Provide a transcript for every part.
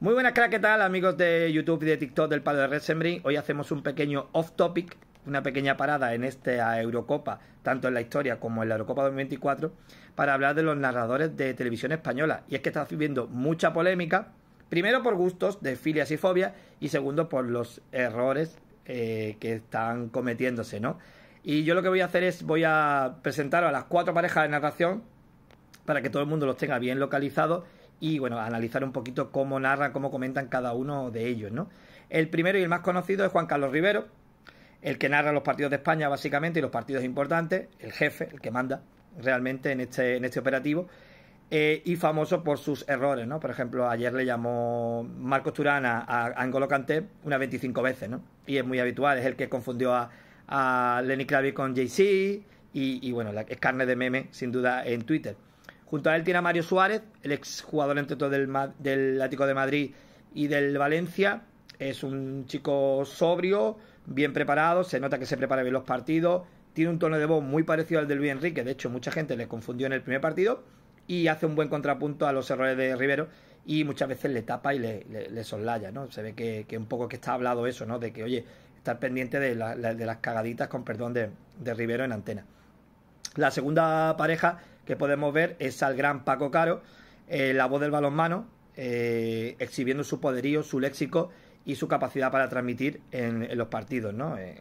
Muy buenas crack, ¿qué tal amigos de YouTube y de TikTok del Palo de Red Sembrín? Hoy hacemos un pequeño off topic, una pequeña parada en esta Eurocopa, tanto en la historia como en la Eurocopa 2024, para hablar de los narradores de televisión española. Y es que está subiendo mucha polémica, primero por gustos de filias y fobias, y segundo por los errores eh, que están cometiéndose, ¿no? Y yo lo que voy a hacer es, voy a presentar a las cuatro parejas de narración para que todo el mundo los tenga bien localizados y bueno, analizar un poquito cómo narran, cómo comentan cada uno de ellos, ¿no? El primero y el más conocido es Juan Carlos Rivero, el que narra los partidos de España básicamente y los partidos importantes, el jefe, el que manda realmente en este, en este operativo, eh, y famoso por sus errores, ¿no? Por ejemplo, ayer le llamó Marcos Turana a, Angolo Canté unas 25 veces, ¿no? Y es muy habitual, es el que confundió a, Lenny Kravitz con jay y, bueno, es carne de meme, sin duda, en Twitter. Junto a él tiene a Mario Suárez, el exjugador entre todo del, del Atlético de Madrid y del Valencia. Es un chico sobrio, bien preparado, se nota que se prepara bien los partidos, tiene un tono de voz muy parecido al del Luis Enrique, de hecho mucha gente le confundió en el primer partido y hace un buen contrapunto a los errores de Rivero y muchas veces le tapa y le, le, ¿no? Se ve que, un poco que está hablado eso, ¿no? De que, oye, estar pendiente de, las cagaditas, con perdón, de, de Rivero en antena. La segunda pareja que podemos ver es al gran Paco Caro, eh, la voz del balonmano, eh, exhibiendo su poderío, su léxico y su capacidad para transmitir en, los partidos, ¿no? Eh,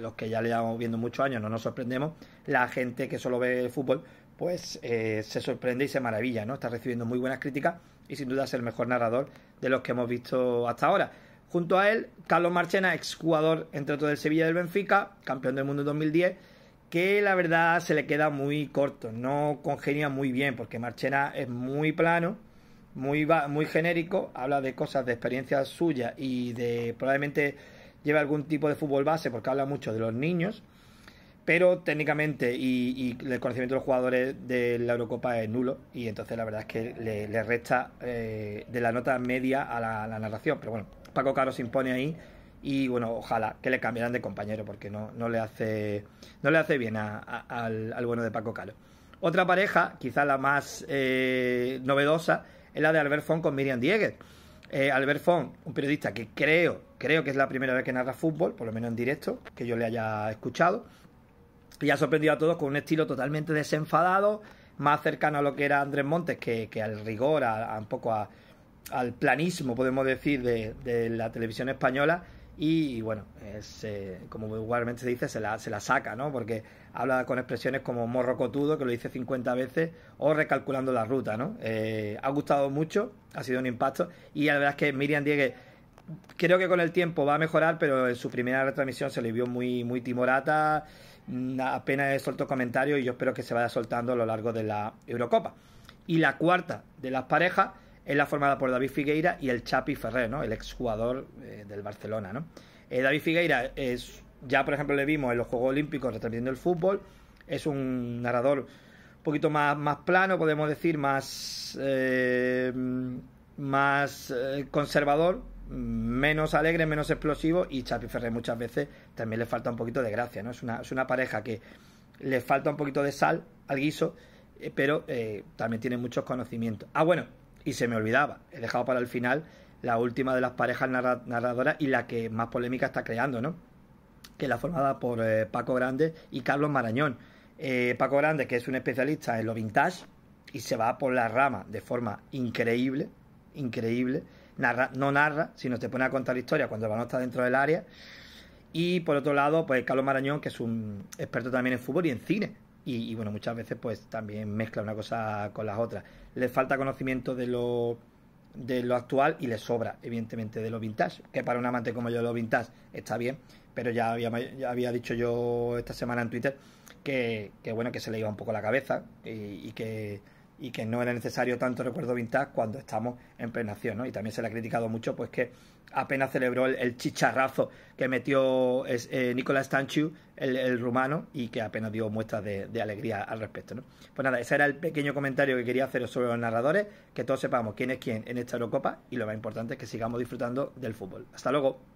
los que ya le llevamos viendo muchos años, no nos sorprendemos. La gente que solo ve el fútbol, pues se sorprende y se maravilla, ¿no? Está recibiendo muy buenas críticas y sin duda es el mejor narrador de los que hemos visto hasta ahora. Junto a él, Carlos Marchena, ex jugador entre otros del Sevilla y del Benfica, campeón del mundo en 2010 que la verdad se le queda muy corto, no congenia muy bien, porque Marchena es muy plano, muy, muy genérico, habla de cosas, de experiencias suyas y de probablemente lleva algún tipo de fútbol base, porque habla mucho de los niños, pero técnicamente y, el conocimiento de los jugadores de la Eurocopa es nulo, y entonces la verdad es que le, resta eh, de la nota media a la narración, pero bueno, Paco Caro se impone ahí y bueno, ojalá que le cambiaran de compañero porque no, no, le, hace, no le hace bien al, bueno de Paco Calo. Otra pareja, quizá la más eh, novedosa, es la de Albert Font con Miriam Dieguez. Eh, Albert Font, un periodista que creo, creo que es la primera vez que narra fútbol, por lo menos en directo, que yo le haya escuchado, y ha sorprendido a todos con un estilo totalmente desenfadado, más cercano a lo que era Andrés Montes que, al rigor, a, un poco al planismo, podemos decir, de la televisión española, y bueno, es, eh, como igualmente se dice, se la, se la saca, ¿no? Porque habla con expresiones como morro cotudo, que lo dice 50 veces, o recalculando la ruta, ¿no? Eh, ha gustado mucho, ha sido un impacto, y la verdad es que Miriam Diegue creo que con el tiempo va a mejorar, pero en su primera retransmisión se le vio muy, muy timorata, mm, apenas soltó comentarios y yo espero que se vaya soltando a lo largo de la Eurocopa. Y la cuarta de las parejas es la formada por David Figueira y el Chapi Ferrer, ¿no? El exjugador eh, del Barcelona, ¿no? Eh, David Figueira es, ya por ejemplo le vimos en los Juegos Olímpicos retransmitiendo el fútbol, es un narrador un poquito más, más plano, podemos decir, más, eh, más conservador, menos alegre, menos explosivo y Chapi Ferrer muchas veces también le falta un poquito de gracia, ¿no? Es una, es una pareja que le falta un poquito de sal al guiso, pero también tiene muchos conocimientos. Ah, bueno, y se me olvidaba. He dejado para el final la última de las parejas narradoras y la que más polémica está creando, ¿no? Que es la formada por eh, Paco Grande y Carlos Marañón. Eh, Paco Grande, que es un especialista en lo vintage y se va por la rama de forma increíble, increíble. no narra, sino te pone a contar historia cuando el balón está dentro del área. Y por otro lado, pues Carlos Marañón, que es un experto también en fútbol y en cine. Y, bueno, muchas veces pues también mezcla una cosa con las otras. le falta conocimiento de lo, de lo actual y le sobra, evidentemente, de lo vintage, que para un amante como yo de lo vintage está bien, pero ya había, ya había dicho yo esta semana en Twitter que, que, bueno, que se le iba un poco la cabeza y que y que no era necesario tanto recuerdo vintage cuando estamos en plenación. ¿no? Y también se le ha criticado mucho, pues que apenas celebró el, chicharrazo que metió eh, Nicolás Tanchu, el, rumano, y que apenas dio muestras de, alegría al respecto, ¿no? Pues nada, ese era el pequeño comentario que quería hacer sobre los narradores, que todos sepamos quién es quién en esta Eurocopa y lo más importante es que sigamos disfrutando del fútbol. Hasta luego.